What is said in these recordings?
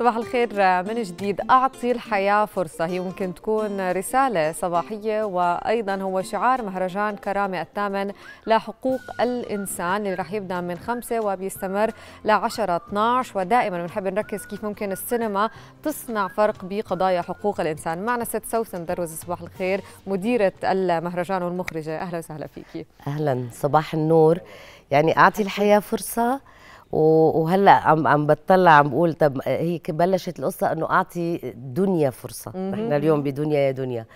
صباح الخير من جديد أعطي الحياة فرصة هي ممكن تكون رسالة صباحية وأيضا هو شعار مهرجان كرامة الثامن لحقوق الإنسان اللي رح يبدأ من خمسة وبيستمر ل 10 12 ودائما بنحب نركز كيف ممكن السينما تصنع فرق بقضايا حقوق الإنسان معنا ست سوسن دروز صباح الخير مديرة المهرجان والمخرجة أهلا وسهلا فيكي أهلا صباح النور يعني أعطي الحياة فرصة وهلا عم عم بتطلع عم بقول طب هي بلشت القصه انه اعطي الدنيا فرصه نحن اليوم بدنيا يا دنيا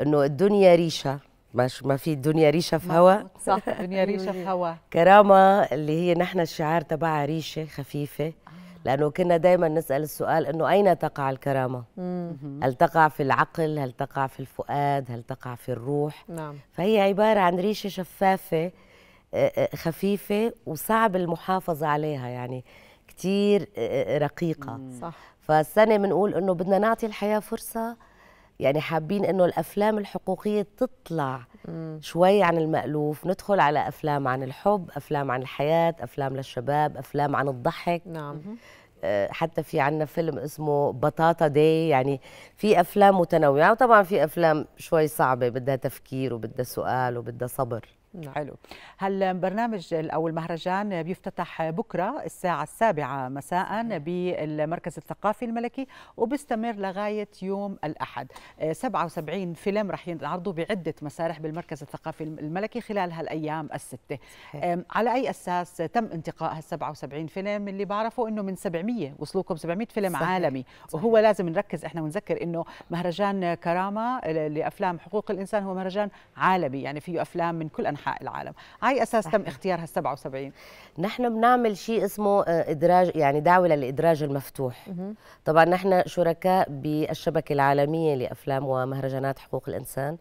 انه الدنيا ريشه مش ما في الدنيا ريشه في هوا صح الدنيا ريشه في هوا كرامه اللي هي نحن الشعار تبعها ريشه خفيفه لانه كنا دائما نسال السؤال انه اين تقع الكرامه؟ هل تقع في العقل؟ هل تقع في الفؤاد؟ هل تقع في الروح؟ نعم فهي عباره عن ريشه شفافه آه، آه، خفيفه وصعب المحافظه عليها يعني كثير آه، رقيقه صح فالسنه بنقول انه بدنا نعطي الحياه فرصه يعني حابين انه الافلام الحقوقيه تطلع مم. شوي عن المالوف ندخل على افلام عن الحب افلام عن الحياه افلام للشباب افلام عن الضحك نعم حتى في عنا فيلم اسمه بطاطا داي يعني في افلام متنوعه وطبعا في افلام شوي صعبه بدها تفكير وبدها سؤال وبدها صبر نعم. حلو هل برنامج او المهرجان بيفتتح بكره الساعه السابعة مساء نعم. بالمركز الثقافي الملكي وبيستمر لغايه يوم الاحد 77 آه، فيلم رح ينعرضوا بعده مسارح بالمركز الثقافي الملكي خلال هالايام السته صحيح. على اي اساس تم انتقاء هال 77 فيلم اللي بعرفه انه من 700 وصلوكم 700 فيلم صحيح. عالمي صحيح. وهو لازم نركز احنا ونذكر انه مهرجان كرامه لافلام حقوق الانسان هو مهرجان عالمي يعني فيه افلام من كل انحاء انحاء العالم على اساس تم اختيار هال 77 نحن بنعمل شيء اسمه آه، ادراج يعني دعوه للادراج المفتوح طبعا نحن شركاء بالشبكه العالميه لافلام ومهرجانات حقوق الانسان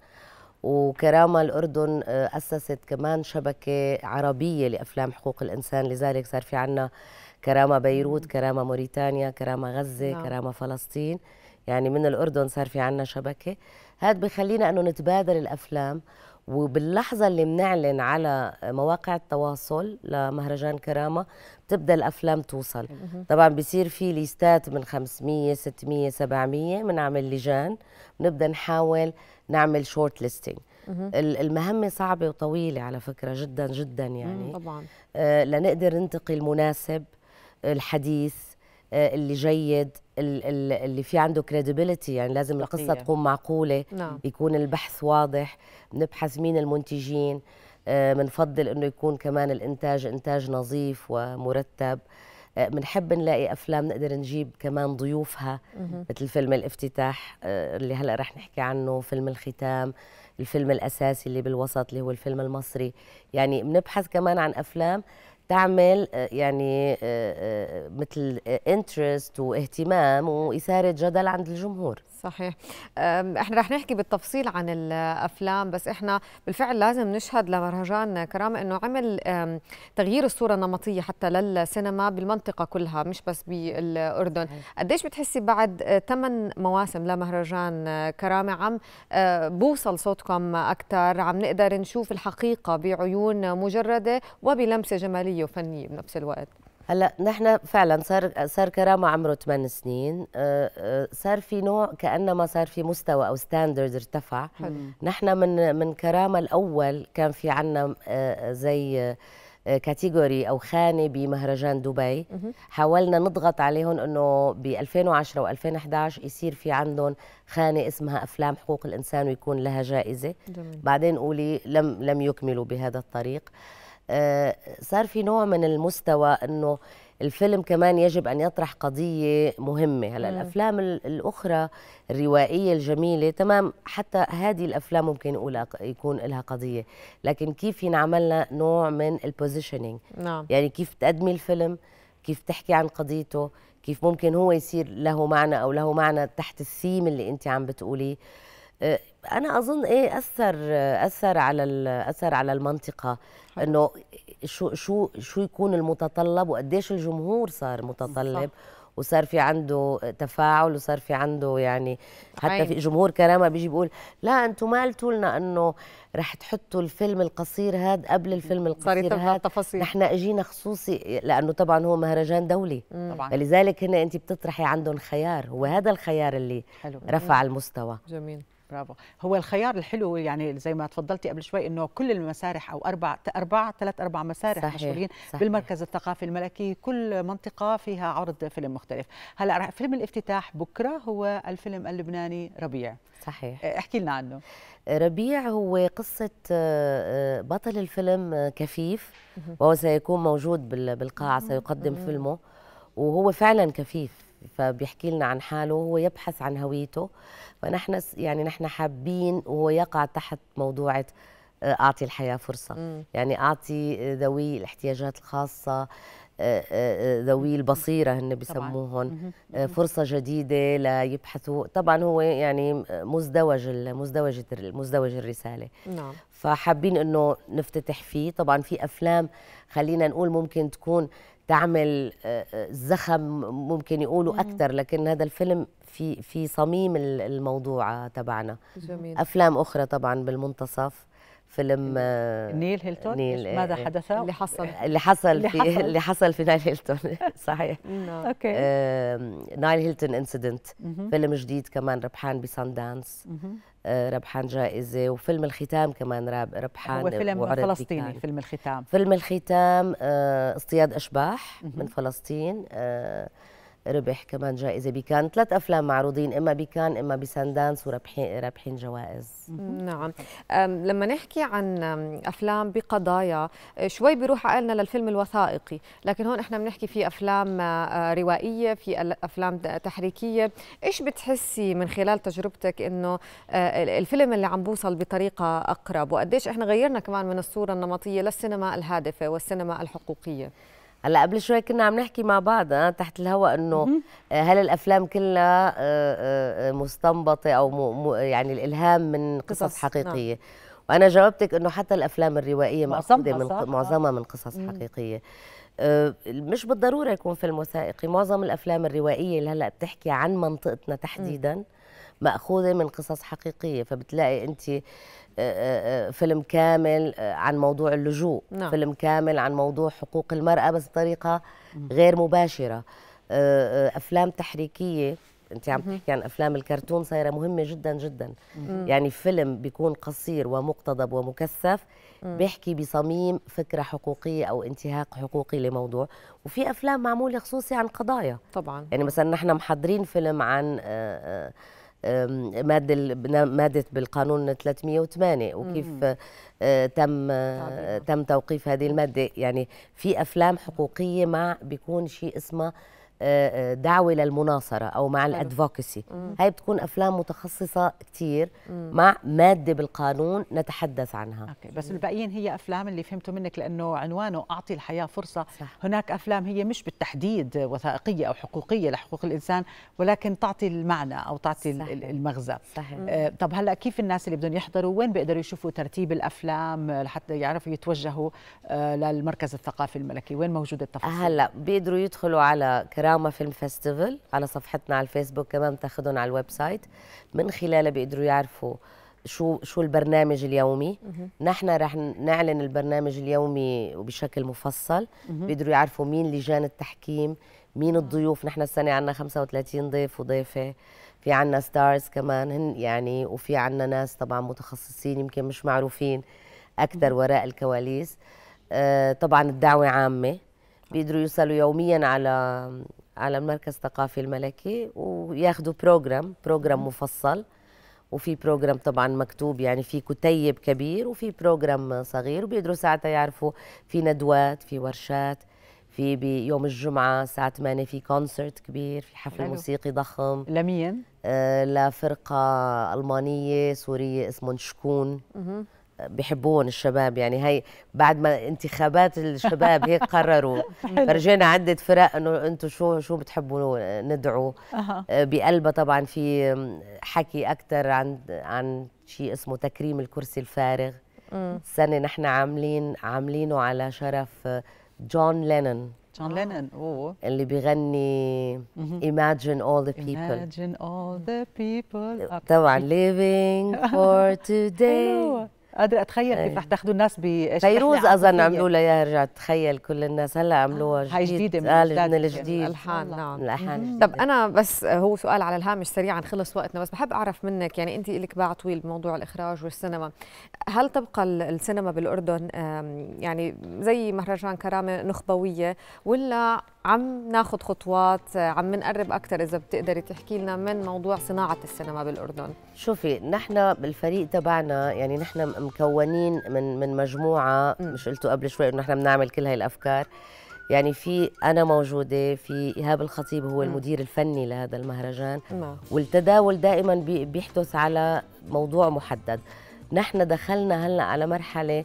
وكرامه الاردن آه، اسست كمان شبكه عربيه لافلام حقوق الانسان لذلك صار في عنا كرامه بيروت كرامه موريتانيا كرامه غزه نعم. كرامه فلسطين يعني من الاردن صار في عنا شبكه هذا بخلينا انه نتبادل الافلام وباللحظة اللي بنعلن على مواقع التواصل لمهرجان كرامة تبدأ الأفلام توصل طبعا بيصير في ليستات من 500 600 700 بنعمل لجان بنبدأ نحاول نعمل شورت ليستنج المهمة صعبة وطويلة على فكرة جدا جدا يعني طبعا آه، لنقدر ننتقي المناسب الحديث آه، اللي جيد اللي في عنده كريديبيليتي يعني لازم القصه تكون معقوله نعم. يكون البحث واضح بنبحث مين المنتجين بنفضل آه، انه يكون كمان الانتاج انتاج نظيف ومرتب بنحب آه، نلاقي افلام نقدر نجيب كمان ضيوفها مه. مثل فيلم الافتتاح آه، اللي هلا رح نحكي عنه فيلم الختام الفيلم الاساسي اللي بالوسط اللي هو الفيلم المصري يعني بنبحث كمان عن افلام تعمل آه، يعني آه، آه، مثل انترست واهتمام واثاره جدل عند الجمهور صحيح احنا رح نحكي بالتفصيل عن الافلام بس احنا بالفعل لازم نشهد لمهرجان كرامه انه عمل تغيير الصوره النمطيه حتى للسينما بالمنطقه كلها مش بس بالاردن قديش بتحسي بعد ثمان أه، مواسم لمهرجان كرامه عم أه، بوصل صوتكم اكثر عم نقدر نشوف الحقيقه بعيون مجرده وبلمسه جماليه وفنيه بنفس الوقت هلا نحن فعلا صار صار كرامه عمره 8 سنين آه، آه، صار في نوع كانما صار في مستوى او ستاندرد ارتفع حلو. نحن من من كرامه الاول كان في عنا آه، زي كاتيجوري او خانه بمهرجان دبي حاولنا نضغط عليهم انه ب 2010 و2011 يصير في عندهم خانه اسمها افلام حقوق الانسان ويكون لها جائزه جميل. بعدين قولي لم لم يكملوا بهذا الطريق آه، صار في نوع من المستوى انه الفيلم كمان يجب ان يطرح قضيه مهمه هلا الافلام الاخرى الروائيه الجميله تمام حتى هذه الافلام ممكن نقول يكون لها قضيه لكن كيف ينعملنا نوع من البوزيشنينج نعم. يعني كيف تقدمي الفيلم كيف تحكي عن قضيته كيف ممكن هو يصير له معنى او له معنى تحت الثيم اللي انت عم بتقوليه آه، انا اظن ايه اثر اثر على اثر على المنطقه انه شو شو شو يكون المتطلب وقديش الجمهور صار متطلب صح. وصار في عنده تفاعل وصار في عنده يعني حتى أيوة. في جمهور كرامه بيجي بيقول لا انتم ما قلتوا لنا انه رح تحطوا الفيلم القصير هذا قبل الفيلم القصير هذا التفاصيل نحن اجينا خصوصي لانه طبعا هو مهرجان دولي طبعا فلذلك هنا انت بتطرحي عندهم خيار وهذا الخيار اللي حلو. رفع المستوى جميل برافو هو الخيار الحلو يعني زي ما تفضلتي قبل شوي انه كل المسارح او اربع اربع ثلاث اربع مسارح صحيح. مشغولين صحيح. بالمركز الثقافي الملكي كل منطقه فيها عرض فيلم مختلف هلا فيلم الافتتاح بكره هو الفيلم اللبناني ربيع صحيح آه، احكي لنا عنه ربيع هو قصة آه، آه، بطل الفيلم كفيف وهو سيكون موجود بالقاعة سيقدم فيلمه وهو فعلا كفيف فبيحكي لنا عن حاله وهو يبحث عن هويته فنحن يعني نحن حابين وهو يقع تحت موضوعه آه، اعطي الحياه فرصه م. يعني اعطي آه، ذوي الاحتياجات الخاصه آه، ذوي البصيره هن بسموهم فرصه جديده ليبحثوا طبعا هو يعني مزدوج مزدوج مزدوج الرساله نعم فحابين انه نفتتح فيه طبعا في افلام خلينا نقول ممكن تكون تعمل آه، آه، زخم ممكن يقولوا اكتر لكن هذا الفيلم في في صميم الموضوع تبعنا جميل. افلام اخرى طبعا بالمنتصف فيلم آه، نيل هيلتون نيل ماذا آه، حدث اللي حصل اللي حصل اللي في حصل. اللي حصل في نايل هيلتون صحيح نعم. اوكي نايل هيلتون انسيدنت فيلم جديد كمان ربحان بسان دانس آه، ربحان جائزه وفيلم الختام كمان ربحان هو فيلم فلسطيني فيلم الختام فيلم الختام اصطياد اشباح من فلسطين آه ربح كمان جائزه بكان ثلاث افلام معروضين اما بكان اما بساندانس ورابحين رابحين جوائز نعم لما نحكي عن افلام بقضايا شوي بيروح عقلنا للفيلم الوثائقي لكن هون احنا بنحكي في افلام روائيه في افلام تحريكيه ايش بتحسي من خلال تجربتك انه الفيلم اللي عم بوصل بطريقه اقرب وقديش احنا غيرنا كمان من الصوره النمطيه للسينما الهادفه والسينما الحقوقيه هلا قبل شوي كنا عم نحكي مع بعض آه، تحت الهواء انه آه، هل الافلام كلها آه، مستنبطه او يعني الالهام من قصص, نعم. حقيقيه وانا جاوبتك انه حتى الافلام الروائيه مأخوذه من معظمها من قصص حقيقيه مش بالضروره يكون فيلم وثائقي معظم الافلام الروائيه اللي هلا بتحكي عن منطقتنا تحديدا مم. ماخوذه من قصص حقيقيه فبتلاقي انت فيلم كامل عن موضوع اللجوء نعم. فيلم كامل عن موضوع حقوق المراه بس بطريقه غير مباشره افلام تحريكيه انت عم تحكي عن افلام الكرتون صايره مهمه جدا جدا مم. يعني فيلم بيكون قصير ومقتضب ومكثف بيحكي بصميم فكره حقوقيه او انتهاك حقوقي لموضوع وفي افلام معموله خصوصي عن قضايا طبعا يعني مثلا نحن محضرين فيلم عن آآ آآ مادة مادة بالقانون 308 وكيف آه، تم آه، تم توقيف هذه المادة يعني في أفلام حقوقية مع بيكون شيء اسمه آه، آه، دعوه للمناصره او مع الادفوكسي هاي بتكون افلام متخصصه كثير مع ماده بالقانون نتحدث عنها أوكي. بس الباقيين هي افلام اللي فهمته منك لانه عنوانه اعطي الحياه فرصه صح. هناك افلام هي مش بالتحديد وثائقيه او حقوقيه لحقوق الانسان ولكن تعطي المعنى او تعطي صح. المغزى صحيح. آه طب هلا كيف الناس اللي بدهم يحضروا وين بيقدروا يشوفوا ترتيب الافلام لحتى يعرفوا يتوجهوا آه، للمركز الثقافي الملكي وين موجوده التفاصيل هلا بيقدروا يدخلوا على كرام دراما فيلم فيستيفال على صفحتنا على الفيسبوك كمان بتاخدهم على الويب سايت من خلاله بيقدروا يعرفوا شو شو البرنامج اليومي نحن رح نعلن البرنامج اليومي وبشكل مفصل بيقدروا يعرفوا مين لجان التحكيم مين الضيوف نحن السنه عندنا 35 ضيف وضيفه في عندنا ستارز كمان هن يعني وفي عندنا ناس طبعا متخصصين يمكن مش معروفين اكثر وراء الكواليس آه طبعا الدعوه عامه بيقدروا يوصلوا يوميا على على المركز الثقافي الملكي وياخذوا بروجرام بروجرام مفصل وفي بروجرام طبعا مكتوب يعني في كتيب كبير وفي بروجرام صغير وبيقدروا ساعتها يعرفوا في ندوات في ورشات في بيوم الجمعة الساعة 8 في كونسرت كبير في حفل حلو. موسيقي ضخم لمين؟ آه لفرقة ألمانية سورية اسمهم شكون بيحبون الشباب يعني هي بعد ما انتخابات الشباب هيك قرروا فرجينا عده فرق انه انتم شو شو بتحبوا ندعو آه، بقلبها طبعا في حكي اكثر عن عن شيء اسمه تكريم الكرسي الفارغ السنه نحن عاملين عاملينه على شرف آه، جون لينون جون لينون آه. اوه اللي بيغني Imagine all the people Imagine all the people طبعا living for today قادرة اتخيل كيف إيه. رح تاخذوا الناس فيروز اظن عملوا لها اياها رجعت تخيل كل الناس هلا عملوها آه، جديد هاي جديده من, آه من الجديد الالحان نعم الالحان طب انا بس آه، هو سؤال على الهامش سريعا خلص وقتنا بس بحب اعرف منك يعني انت لك باع طويل بموضوع الاخراج والسينما هل تبقى السينما بالاردن يعني زي مهرجان كرامه نخبويه ولا عم ناخذ خطوات آه، عم نقرب اكثر اذا بتقدري تحكي لنا من موضوع صناعه السينما بالاردن شوفي نحن بالفريق تبعنا يعني نحن مكونين من من مجموعه مش قلتوا قبل شوي انه احنا بنعمل كل هاي الافكار يعني في انا موجوده في ايهاب الخطيب هو المدير الفني لهذا المهرجان نعم. والتداول دائما بيحدث على موضوع محدد نحن دخلنا هلا على مرحله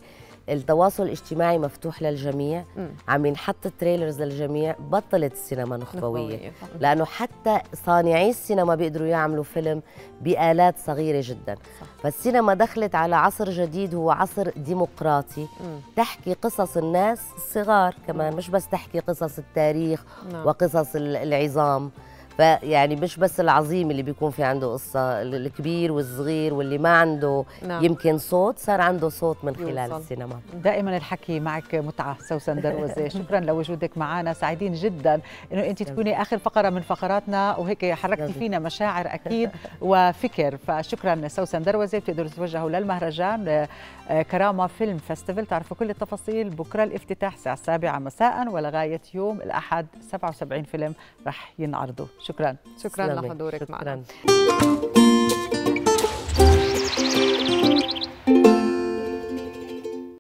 التواصل الاجتماعي مفتوح للجميع عم ينحط تريلرز للجميع بطلت السينما نخبويه لانه حتى صانعي السينما بيقدروا يعملوا فيلم بالات صغيره جدا صح. فالسينما دخلت على عصر جديد هو عصر ديمقراطي تحكي قصص الناس الصغار كمان مش بس تحكي قصص التاريخ نعم. وقصص العظام فيعني مش بس العظيم اللي بيكون في عنده قصه الكبير والصغير واللي ما عنده نعم. يمكن صوت صار عنده صوت من خلال يوصل. السينما دائما الحكي معك متعه سوسن دروزه شكرا لوجودك معنا سعيدين جدا انه انت تكوني اخر فقره من فقراتنا وهيك حركتي فينا مشاعر اكيد وفكر فشكرا سوسن دروزه بتقدروا تتوجهوا للمهرجان آه، كرامه فيلم فيستيفال تعرفوا كل التفاصيل بكره الافتتاح الساعه 7 مساء ولغايه يوم الاحد 77 فيلم رح ينعرضوا شكرا شكرا لحضورك شكرا. معنا